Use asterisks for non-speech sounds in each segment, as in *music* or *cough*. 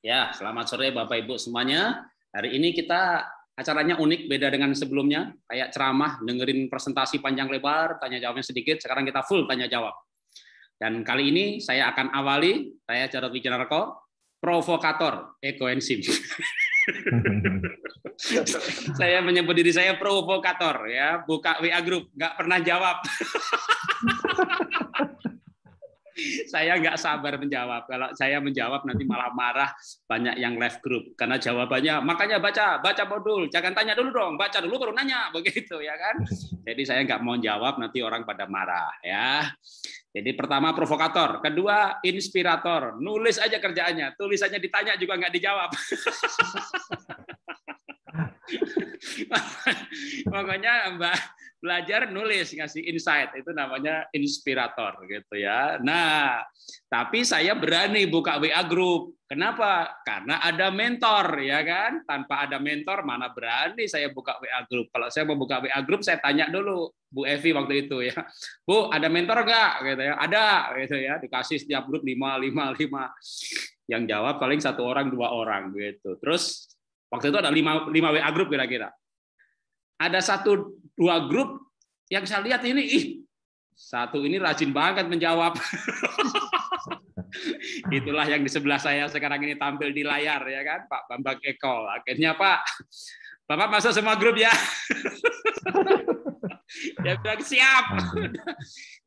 Ya, selamat sore Bapak Ibu semuanya. Hari ini kita acaranya unik beda dengan sebelumnya, kayak ceramah, dengerin presentasi panjang lebar, tanya jawabnya sedikit, sekarang kita full tanya jawab. Dan kali ini saya akan awali, saya Jarod Wijanarko, provokator ekoenzim. *laughs* saya menyebut diri saya provokator ya, buka WA group, nggak pernah jawab. *laughs* saya nggak sabar menjawab. Kalau saya menjawab nanti malah marah banyak yang left group karena jawabannya makanya baca baca modul, jangan tanya dulu dong, baca dulu baru nanya *laughs* begitu ya kan. Jadi saya nggak mau jawab nanti orang pada marah ya. Jadi pertama provokator, kedua inspirator, nulis aja kerjaannya, tulisannya ditanya juga nggak dijawab. *laughs* Pokoknya Mbak belajar nulis ngasih insight itu namanya inspirator gitu ya. Nah, tapi saya berani buka WA group. Kenapa? Karena ada mentor ya kan. Tanpa ada mentor mana berani saya buka WA group. Kalau saya mau buka WA group saya tanya dulu Bu Evi waktu itu ya. Bu, ada mentor enggak gitu ya. Ada gitu ya. Dikasih setiap grup 5 5 5. Yang jawab paling satu orang, dua orang gitu. Terus waktu itu ada 5 5 WA group kira-kira ada satu dua grup yang saya lihat ini ih satu ini rajin banget menjawab. *laughs* Itulah yang di sebelah saya sekarang ini tampil di layar ya kan Pak Bambang Eko. Akhirnya Pak Bapak masuk semua grup ya. *laughs* Dia bilang siap.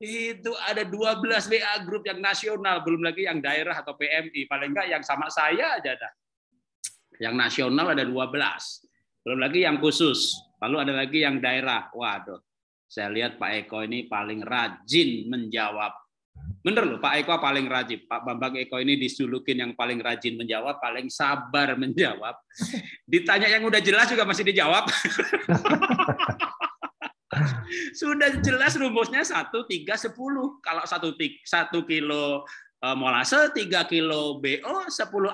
Itu ada 12 WA grup yang nasional, belum lagi yang daerah atau PMI. Paling enggak yang sama saya aja ada. Yang nasional ada 12. Belum lagi yang khusus. Lalu ada lagi yang daerah. Waduh, saya lihat Pak Eko ini paling rajin menjawab. Bener loh, Pak Eko paling rajin. Pak Bambang Eko ini disulukin yang paling rajin menjawab, paling sabar menjawab. *laughs* Ditanya yang udah jelas juga masih dijawab. *laughs* Sudah jelas rumusnya 1, 3, 10. Kalau 1, 1 kilo eh, molase, 3 kilo BO, 10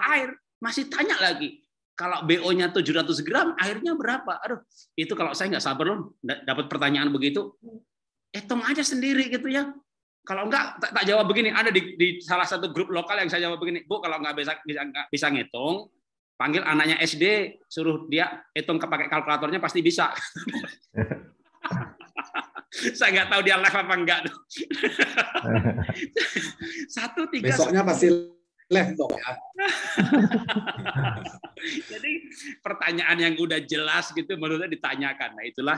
air. Masih tanya lagi kalau BO-nya 700 gram, airnya berapa? Aduh, itu kalau saya nggak sabar loh, dapat pertanyaan begitu, hitung aja sendiri gitu ya. Kalau enggak, tak, tak jawab begini. Ada di, di salah satu grup lokal yang saya jawab begini, Bu, kalau nggak bisa, bisa, nggak bisa ngitung, panggil anaknya SD, suruh dia hitung pakai kalkulatornya pasti bisa. *laughs* saya nggak tahu dia live apa enggak. *laughs* satu tiga. Besoknya pasti laptop ya. *laughs* Jadi pertanyaan yang udah jelas gitu menurutnya ditanyakan. Nah itulah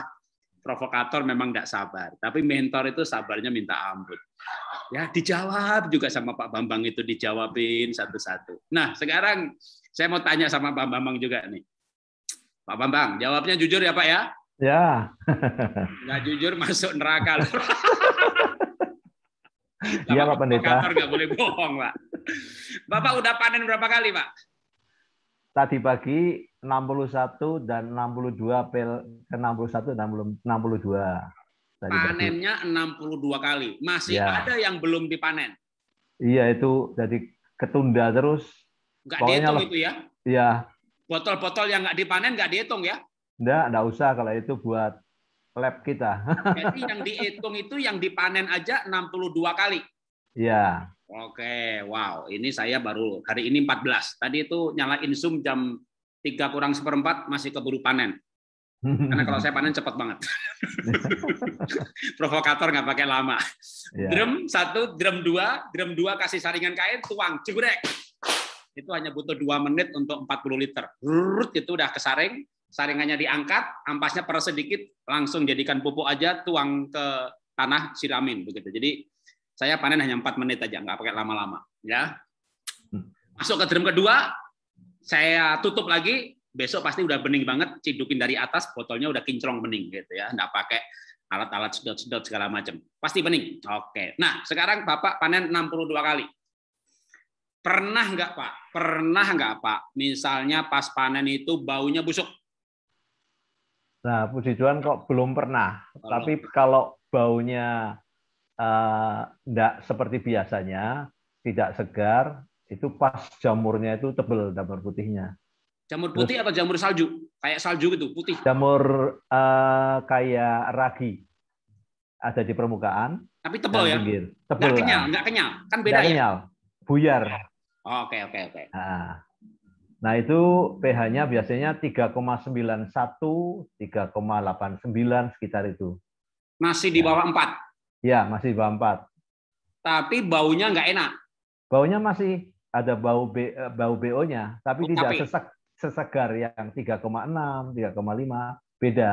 provokator memang nggak sabar. Tapi mentor itu sabarnya minta ampun. Ya dijawab juga sama Pak Bambang itu dijawabin satu-satu. Nah sekarang saya mau tanya sama Pak Bambang juga nih. Pak Bambang, jawabnya jujur ya Pak ya? Ya. *laughs* Nggak jujur masuk neraka. Iya Pak Pendeta. Provokator nggak boleh bohong Pak. Bapak hmm. udah panen berapa kali, Pak? Tadi pagi 61 dan 62 pel ke 61 dan 62. Tadi Panennya pagi. 62 kali. Masih ya. ada yang belum dipanen. Iya, itu jadi ketunda terus. Enggak dihitung itu ya? Iya. Botol-botol yang enggak dipanen enggak dihitung ya? Enggak, enggak usah kalau itu buat lab kita. *laughs* Jadi yang dihitung itu yang dipanen aja 62 kali. Iya. Oke, wow. Ini saya baru hari ini 14. Tadi itu nyalain Zoom jam 3 kurang seperempat masih keburu panen. Karena kalau saya panen cepat banget. *laughs* Provokator nggak pakai lama. Yeah. Drum satu, drum dua, drum dua kasih saringan kain, tuang, cegurek. Itu hanya butuh dua menit untuk 40 liter. Rrrr, itu udah kesaring, saringannya diangkat, ampasnya peres sedikit, langsung jadikan pupuk aja, tuang ke tanah siramin begitu. Jadi saya panen hanya empat menit aja, nggak pakai lama-lama. Ya. Hmm. Masuk ke drum kedua, saya tutup lagi. Besok pasti udah bening banget, cidukin dari atas, botolnya udah kinclong bening gitu ya, nggak pakai alat-alat sedot-sedot segala macam. Pasti bening. Oke. Nah, sekarang Bapak panen 62 kali. Pernah nggak Pak? Pernah nggak Pak? Misalnya pas panen itu baunya busuk. Nah, puji Tuhan kok belum pernah. Belum. Tapi kalau baunya tidak eh, uh, seperti biasanya, tidak segar, itu pas jamurnya itu tebel jamur putihnya. Jamur putih Terus, atau jamur salju? Kayak salju gitu, putih. Jamur uh, kayak ragi. Ada di permukaan. Tapi tebal ya? Pinggir. Tebal. Nggak kenyal, nggak kenyal. Kan beda nggak ya? kenyal. Buyar. Oke, oke, oke. Nah, Nah, itu pH-nya biasanya 3,91, 3,89 sekitar itu. Masih di ya. bawah ya. 4. Ya, masih bawang 4. Tapi baunya nggak enak. Baunya masih ada bau B, eh, bau BO-nya, tapi Buk oh, tidak tapi. sesek sesegar yang 3,6, 3,5 beda.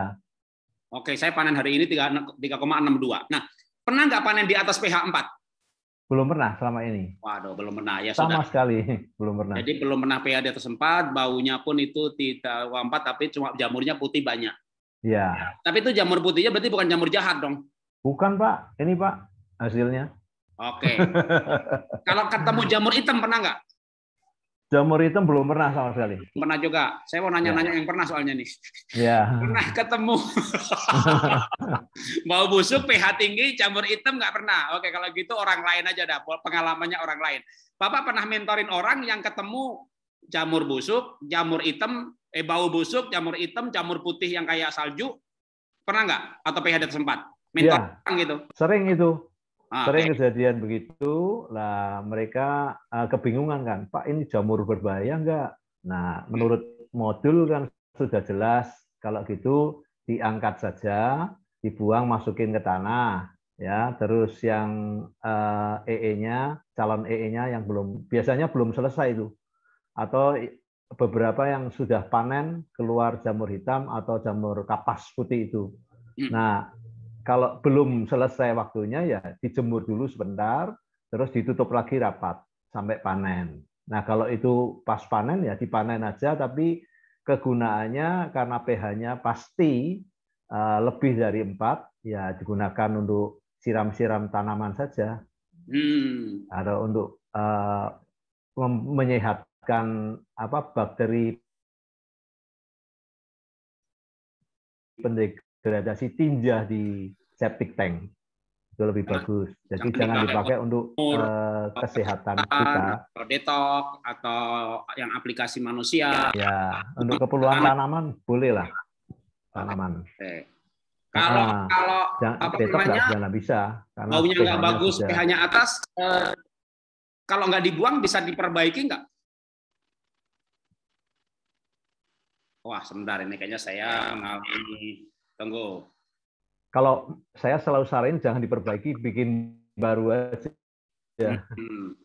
Oke, saya panen hari ini 3,62. Nah, pernah nggak panen di atas pH 4? Belum pernah selama ini. Waduh, belum pernah ya. Sama sudah. sekali, *laughs* belum pernah. Jadi belum pernah pH di atas 4, baunya pun itu tidak 4, tapi cuma jamurnya putih banyak. Iya. tapi itu jamur putihnya berarti bukan jamur jahat dong. Bukan Pak, ini Pak hasilnya. Oke. Kalau ketemu *laughs* jamur hitam pernah nggak? Jamur hitam belum pernah sama sekali. Pernah juga. Saya mau nanya-nanya yeah. yang pernah soalnya nih. Ya. Pernah ketemu. *laughs* Bau busuk, pH tinggi, jamur hitam nggak pernah. Oke, kalau gitu orang lain aja dah. Pengalamannya orang lain. Bapak pernah mentorin orang yang ketemu jamur busuk, jamur hitam, eh bau busuk, jamur hitam, jamur putih yang kayak salju. Pernah nggak? Atau pH ada tempat? minta ya, gitu. Sering itu. Ah, sering okay. kejadian begitu, lah mereka uh, kebingungan kan, Pak ini jamur berbahaya enggak? Nah, hmm. menurut modul kan sudah jelas kalau gitu diangkat saja, dibuang masukin ke tanah, ya. Terus yang uh, eh, EE-nya, calon EE-nya yang belum biasanya belum selesai itu, atau beberapa yang sudah panen keluar jamur hitam atau jamur kapas putih itu. Hmm. Nah, kalau belum selesai waktunya ya dijemur dulu sebentar, terus ditutup lagi rapat sampai panen. Nah kalau itu pas panen ya dipanen aja, tapi kegunaannya karena pH-nya pasti eh, lebih dari empat, ya digunakan untuk siram-siram tanaman saja, hmm. atau untuk uh, menyehatkan apa bakteri pendek gradasi tinja di septic tank itu lebih nah, bagus. Jadi jangan, jangan dipakai untuk uh, kesehatan kita. Atau detok atau yang aplikasi manusia. Ya, untuk keperluan tanaman boleh lah tanaman. Okay. Ah, kalau nah, kalau jangan, apa detok namanya jangan bisa karena baunya nggak bagus, pH-nya atas. Eh, kalau nggak dibuang bisa diperbaiki nggak? Wah, sebentar ini kayaknya saya mengalami Tunggu. Kalau saya selalu sarin jangan diperbaiki, bikin baru aja. Ya. Hmm.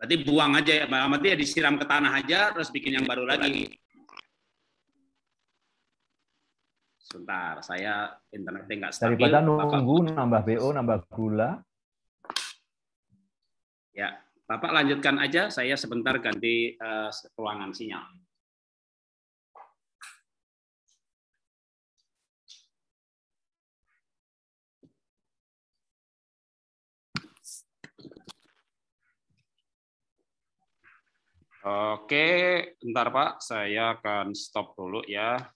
Berarti buang aja ya, Pak. Berarti ya disiram ke tanah aja, terus bikin yang baru lagi. Sebentar, saya internetnya nggak stabil. Daripada nunggu Bapak. nambah BO, nambah gula. Ya, Bapak lanjutkan aja, saya sebentar ganti uh, ruangan sinyal. Oke, ntar Pak, saya akan stop dulu ya.